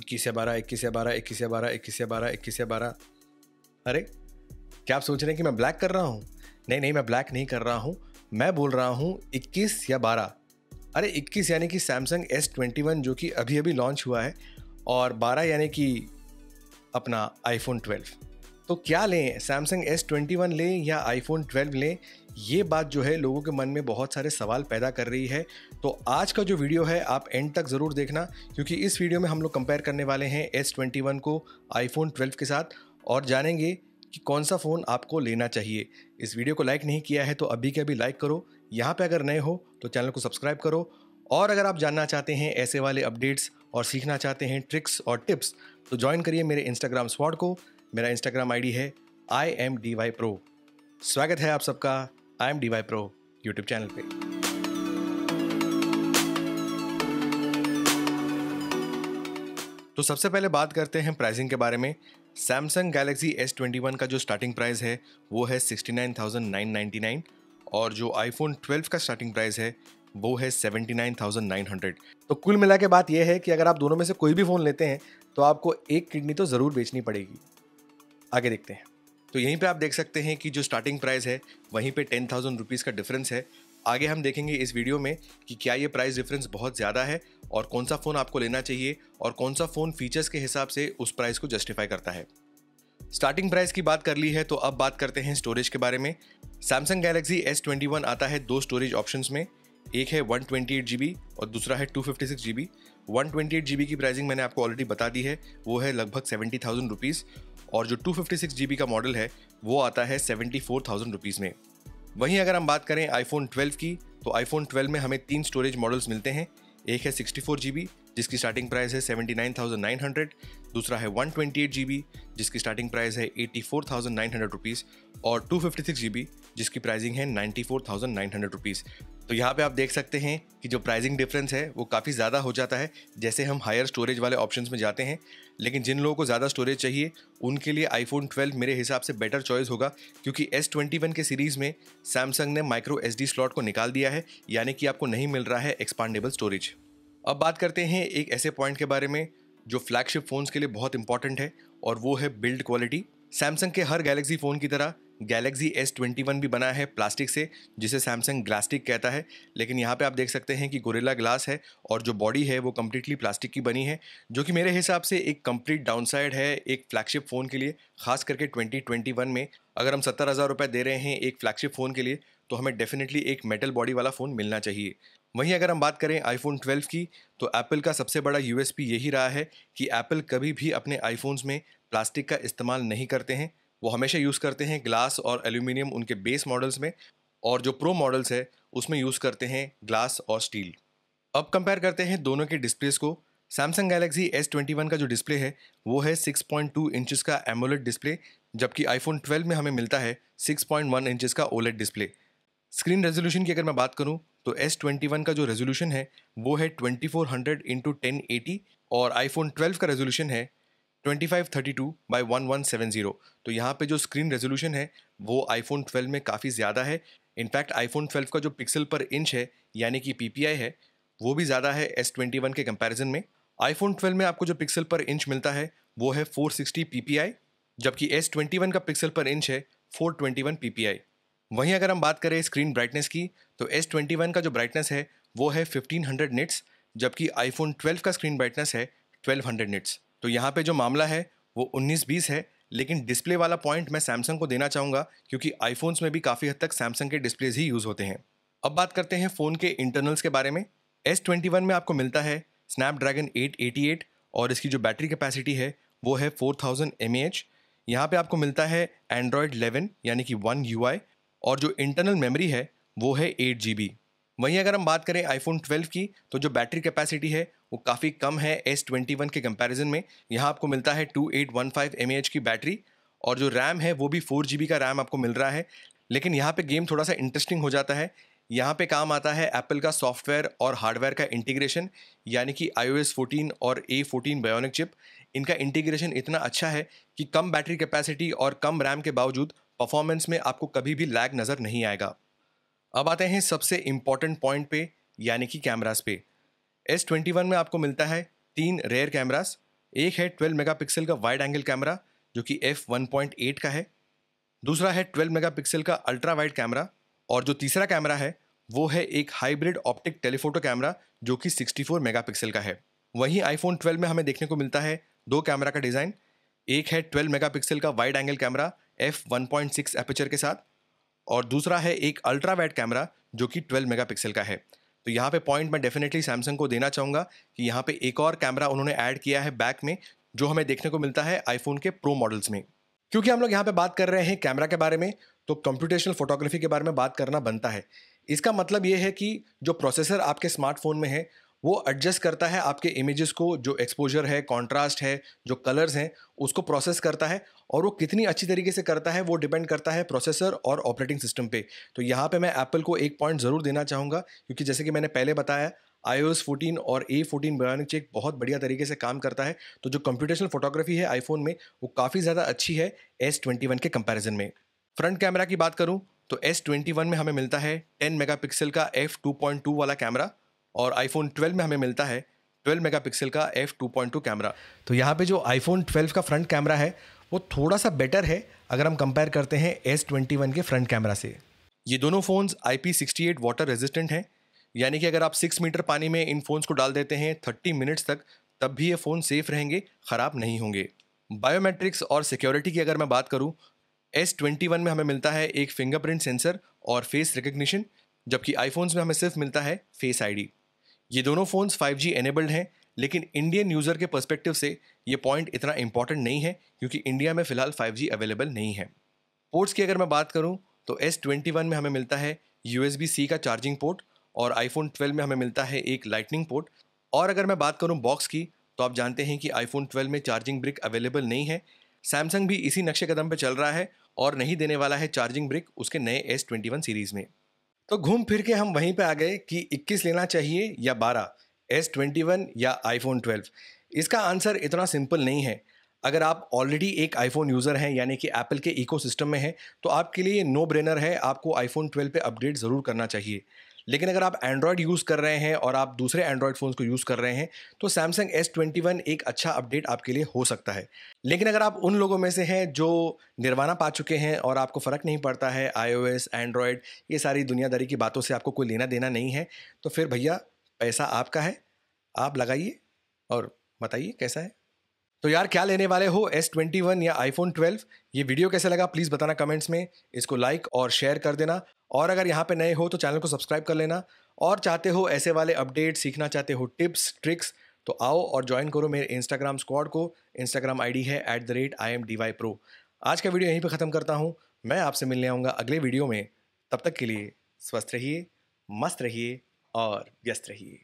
इक्कीस या बारह इक्कीस या बारह इक्कीस या बारह इक्कीस या बारह इक्कीस या बारह अरे क्या आप सोच रहे हैं कि मैं ब्लैक कर रहा हूँ नहीं नहीं मैं ब्लैक नहीं कर रहा हूँ मैं बोल रहा हूँ इक्कीस या बारह अरे इक्कीस यानी कि सैमसंग एस ट्वेंटी वन जो कि अभी अभी लॉन्च हुआ है और बारह यानी कि अपना आईफोन ट्वेल्व तो क्या लें सैमसंग एस ट्वेंटी वन लें या आईफोन ट्वेल्व लें ये बात जो है लोगों के मन में बहुत सारे सवाल पैदा कर रही है तो आज का जो वीडियो है आप एंड तक ज़रूर देखना क्योंकि इस वीडियो में हम लोग कंपेयर करने वाले हैं एस ट्वेंटी वन को आईफोन ट्वेल्व के साथ और जानेंगे कि कौन सा फ़ोन आपको लेना चाहिए इस वीडियो को लाइक नहीं किया है तो अभी के अभी लाइक करो यहाँ पर अगर नए हो तो चैनल को सब्सक्राइब करो और अगर आप जानना चाहते हैं ऐसे वाले अपडेट्स और सीखना चाहते हैं ट्रिक्स और टिप्स तो ज्वाइन करिए मेरे इंस्टाग्राम स्पॉट को मेरा इंस्टाग्राम आईडी है I M D Y pro स्वागत है आप सबका I M D Y pro YouTube channel पे तो सबसे पहले बात करते हैं प्राइसिंग के बारे में Samsung Galaxy S twenty one का जो स्टार्टिंग प्राइस है वो है sixty nine thousand nine ninety nine और जो आईफोन ट्वेल्व का स्टार्टिंग प्राइस है वो है seventy nine nine thousand hundred तो कुल मिला के बात यह है कि अगर आप दोनों में से कोई भी फ़ोन लेते हैं तो आपको एक किडनी तो ज़रूर बेचनी पड़ेगी आगे देखते हैं तो यहीं पे आप देख सकते हैं कि जो स्टार्टिंग प्राइस है वहीं पे टेन थाउजेंड रुपीज़ का डिफरेंस है आगे हम देखेंगे इस वीडियो में कि क्या ये प्राइस डिफरेंस बहुत ज़्यादा है और कौन सा फ़ोन आपको लेना चाहिए और कौन सा फ़ोन फीचर्स के हिसाब से उस प्राइस को जस्टिफाई करता है स्टार्टिंग प्राइस की बात कर ली है तो अब बात करते हैं स्टोरेज के बारे में Samsung Galaxy S twenty one आता है दो स्टोरेज ऑप्शन में एक है one twenty eight G B और दूसरा है two fifty six G B one twenty eight G B की प्राइसिंग मैंने आपको ऑलरेडी बता दी है वो है लगभग सेवेंटी थाउजेंड रुपीज़ और जो टू फिफ्टी का मॉडल है वो आता है सेवेंटी फोर थाउजेंड रुपीज़ में वहीं अगर हम बात करें आईफोन 12 की तो आईफोन 12 में हमें तीन स्टोरेज मॉडल्स मिलते हैं एक है सिक्सटी फोर जी बी जिसकी स्टार्टिंग प्राइस है seventy nine thousand nine hundred दूसरा है one twenty eight G B जिसकी स्टार्टिंग प्राइस है eighty four thousand nine hundred rupees और two fifty six G B जिसकी प्राइसिंग है ninety four thousand nine hundred rupees तो यहाँ पे आप देख सकते हैं कि जो प्राइसिंग डिफरेंस है वो काफ़ी ज़्यादा हो जाता है जैसे हम हायर स्टोरेज वाले ऑप्शंस में जाते हैं लेकिन जिन लोगों को ज़्यादा स्टोरेज चाहिए उनके लिए आईफोन 12 मेरे हिसाब से बेटर चॉइस होगा क्योंकि S21 के सीरीज़ में सैमसंग ने माइक्रो एस स्लॉट को निकाल दिया है यानी कि आपको नहीं मिल रहा है एक्सपांडेबल स्टोरेज अब बात करते हैं एक ऐसे पॉइंट के बारे में जो फ्लैगशिप फ़ोन्स के लिए बहुत इंपॉर्टेंट है और वो है बिल्ड क्वालिटी सैमसंग के हर गैलेक्सी फ़ोन की तरह गैलेक्सी एस ट्वेंटी वन भी बना है प्लास्टिक से जिसे सैमसंग ग्लास्टिक कहता है लेकिन यहाँ पे आप देख सकते हैं कि गोरेला ग्लास है और जो बॉडी है वो कम्प्लीटली प्लास्टिक की बनी है जो कि मेरे हिसाब से एक कम्प्लीट डाउनसाइड है एक फ्लैगशिप फ़ोन के लिए खास करके ट्वेंटी ट्वेंटी वन में अगर हम सत्तर हज़ार रुपये दे रहे हैं एक फ्लैगशिप फ़ोन के लिए तो हमें डेफिनेटली एक मेटल बॉडी वाला फ़ोन मिलना चाहिए वहीं अगर हम बात करें आईफोन 12 की तो एप्पल का सबसे बड़ा यूएसपी यही रहा है कि एप्पल कभी भी अपने आईफोन्स में प्लास्टिक का इस्तेमाल नहीं करते हैं वो हमेशा यूज़ करते हैं ग्लास और एल्यूमिनियम उनके बेस मॉडल्स में और जो प्रो मॉडल्स है उसमें यूज़ करते हैं ग्लास और स्टील अब कंपेयर करते हैं दोनों के डिस्प्लेस को Samsung Galaxy S twenty one का जो डिस्प्ले है वो है सिक्स पॉइंट टू इंचज़ का एमोलेट डिस्प्ले जबकि आईफोन ट्वेल्व में हमें मिलता है सिक्स पॉइंट वन इंचज़ का ओलेट डिस्प्ले स्क्रीन रेजोल्यूशन की अगर मैं बात करूँ तो एस ट्वेंटी वन का जो रेजोल्यूशन है वो है twenty four hundred into ten eighty और आईफोन ट्वेल्व का रेजोल्यूशन है 2532 by 1170 तो यहाँ पे जो स्क्रीन रेजोल्यूशन है वो आईफोन 12 में काफ़ी ज़्यादा है इनफैक्ट आईफोन 12 का जो पिक्सल पर इंच है यानी कि पी है वो भी ज़्यादा है एस ट्वेंटी वन के कंपेरिजन में आईफोन 12 में आपको जो पिक्सल पर इंच मिलता है वो है 460 आई जबकि एस ट्वेंटी वन का पिक्सल पर इंच है 421 आई वहीं अगर हम बात करें स्क्रीन ब्राइटनेस की तो एस ट्वेंटी वन का जो ब्राइटनेस है वो है 1500 निट्स जबकि आईफोन 12 का स्क्रीन ब्राइटनेस है 1200 निट्स तो यहाँ पे जो मामला है वो 19-20 है लेकिन डिस्प्ले वाला पॉइंट मैं सैमसंग को देना चाहूँगा क्योंकि आईफोन्स में भी काफ़ी हद तक सैमसंग के डिस्प्लेज ही यूज़ होते हैं अब बात करते हैं फ़ोन के इंटरनल्स के बारे में एस में आपको मिलता है स्नैपड्रैगन एट और इसकी जो बैटरी कैपेसिटी है वो है फोर थाउजेंड एम एच यहाँ पर आपको मिलता है एंड्रॉयड 11 यानी कि वन यू और जो इंटरनल मेमोरी है वो है एट जी बी वहीं अगर हम बात करें आईफोन 12 की तो जो बैटरी कैपेसिटी है वो काफ़ी कम है एस ट्वेंटी वन के कंपैरिजन में यहाँ आपको मिलता है two eight one five M H की बैटरी और जो रैम है वो भी फोर जी बी का रैम आपको मिल रहा है लेकिन यहाँ पे गेम थोड़ा सा इंटरेस्टिंग हो जाता है यहाँ पे काम आता है एप्पल का सॉफ्टवेयर और हार्डवेयर का इंटीग्रेशन यानी कि आई ओ एस फोर्टीन और ए फोर्टीन बायोनिक चिप इनका इंटीग्रेशन इतना अच्छा है कि कम बैटरी कैपेसिटी और कम रैम के बावजूद परफॉर्मेंस में आपको कभी भी लैग नज़र नहीं आएगा अब आते हैं सबसे इम्पॉर्टेंट पॉइंट पे यानी कि कैमरास पे एस ट्वेंटी वन में आपको मिलता है तीन रेयर कैमरास एक है ट्वेल्व पिक्सल का वाइड एंगल कैमरा जो कि एफ वन पॉइंट एट का है दूसरा है ट्वेल्व पिक्सल का अल्ट्रा वाइड कैमरा और जो तीसरा कैमरा है वो है एक हाइब्रिड ऑप्टिक टेलीफोटो कैमरा जो कि 64 पिक्सल का है वहीं आईफोन 12 में हमें देखने को मिलता है दो कैमरा का डिज़ाइन एक है 12 मेगापिक्सल का wide angle camera F six aperture के साथ और दूसरा है एक अल्ट्रा वाइड कैमरा जो कि 12 मेगापिक्सल का है तो यहाँ पे पॉइंट मैं डेफिनेटली सैमसंग को देना चाहूँगा कि यहाँ पे एक और कैमरा उन्होंने ऐड किया है बैक में जो हमें देखने को मिलता है आईफोन के प्रो मॉडल्स में क्योंकि हम लोग यहाँ पे बात कर रहे हैं कैमरा के बारे में तो कंप्यूटेशनल फोटोग्राफी के बारे में बात करना बनता है इसका मतलब ये है कि जो प्रोसेसर आपके स्मार्टफोन में है वो एडजस्ट करता है आपके इमेजेस को जो एक्सपोजर है कॉन्ट्रास्ट है जो कलर्स हैं उसको प्रोसेस करता है और वो कितनी अच्छी तरीके से करता है वो डिपेंड करता है प्रोसेसर और ऑपरेटिंग सिस्टम पे तो यहाँ पे मैं एप्पल को एक पॉइंट ज़रूर देना चाहूँगा क्योंकि जैसे कि मैंने पहले बताया आई ओ और ए फोर्टीन बनाने चेक बहुत बढ़िया तरीके से काम करता है तो जो कंप्यूटेशनल फोटोग्राफी है आईफोन में वो काफ़ी ज़्यादा अच्छी है एस ट्वेंटी वन के कंपेरिजन में फ्रंट कैमरा की बात करूँ तो एस ट्वेंटी वन में हमें मिलता है टेन मेगा पिक्सल का एफ टू पॉइंट टू वाला कैमरा और आईफोन 12 में हमें मिलता है 12 मेगापिक्सल का एफ 2.2 कैमरा तो यहाँ पे जो आईफोन 12 का फ्रंट कैमरा है वो थोड़ा सा बेटर है अगर हम कंपेयर करते हैं एस ट्वेंटी वन के फ्रंट कैमरा से ये दोनों phones I P sixty eight water resistant हैं यानी कि अगर आप सिक्स मीटर पानी में इन फ़ोन्स को डाल देते हैं थर्टी मिनट्स तक तब भी ये फ़ोन सेफ रहेंगे ख़राब नहीं होंगे बायोमेट्रिक्स और सिक्योरिटी की अगर मैं बात करूँ एस ट्वेंटी वन में हमें मिलता है एक फिंगरप्रिंट सेंसर और फेस रिकग्निशन जबकि आईफोन्स में हमें सिर्फ मिलता है फेस आईडी ये दोनों फ़ोन्स 5G एनेबल्ड हैं लेकिन इंडियन यूज़र के पर्सपेक्टिव से ये पॉइंट इतना इंपॉर्टेंट नहीं है क्योंकि इंडिया में फ़िलहाल 5G अवेलेबल नहीं है पोर्ट्स की अगर मैं बात करूँ तो एस में हमें मिलता है यू सी का चार्जिंग पोर्ट और फोन 12 में हमें मिलता है एक लाइटनिंग पोर्ट और अगर मैं बात करूँ बॉक्स की तो आप जानते हैं कि आईफोन ट्वेल्व में चार्जिंग ब्रिक अवेलेबल नहीं है सैमसंग भी इसी नक्शे कदम पर चल रहा है और नहीं देने वाला है चार्जिंग ब्रिक उसके नए एस सीरीज़ में तो घूम फिर के हम वहीं पे आ गए कि 21 लेना चाहिए या 12 एस ट्वेंटी वन या आईफोन 12 इसका आंसर इतना सिंपल नहीं है अगर आप ऑलरेडी एक आईफोन यूज़र हैं यानी कि एप्पल के इकोसिस्टम में हैं तो आपके लिए नो ब्रेनर है आपको आईफोन 12 पे अपडेट ज़रूर करना चाहिए लेकिन अगर आप एंड्रॉयड यूज़ कर रहे हैं और आप दूसरे एंड्रॉयड फ़ोन्स को यूज़ कर रहे हैं तो सैमसंग एस ट्वेंटी वन एक अच्छा अपडेट आपके लिए हो सकता है लेकिन अगर आप उन लोगों में से हैं जो निर्वाणा पा चुके हैं और आपको फ़र्क नहीं पड़ता है आई ओ एस एंड्रॉयड ये सारी दुनियादारी की बातों से आपको कोई लेना देना नहीं है तो फिर भैया पैसा आपका है आप लगाइए और बताइए कैसा है तो यार क्या लेने वाले हो एस ट्वेंटी वन या आईफोन ट्वेल्व ये वीडियो कैसे लगा प्लीज़ बताना कमेंट्स में इसको लाइक और शेयर कर देना और अगर यहाँ पे नए हो तो चैनल को सब्सक्राइब कर लेना और चाहते हो ऐसे वाले अपडेट सीखना चाहते हो टिप्स ट्रिक्स तो आओ और ज्वाइन करो मेरे इंस्टाग्राम स्क्वाड को इंस्टाग्राम आई है at the rate I M D Y pro आज का वीडियो यहीं पर ख़त्म करता हूँ मैं आपसे मिलने आऊँगा अगले वीडियो में तब तक के लिए स्वस्थ रहिए मस्त रहिए और व्यस्त रहिए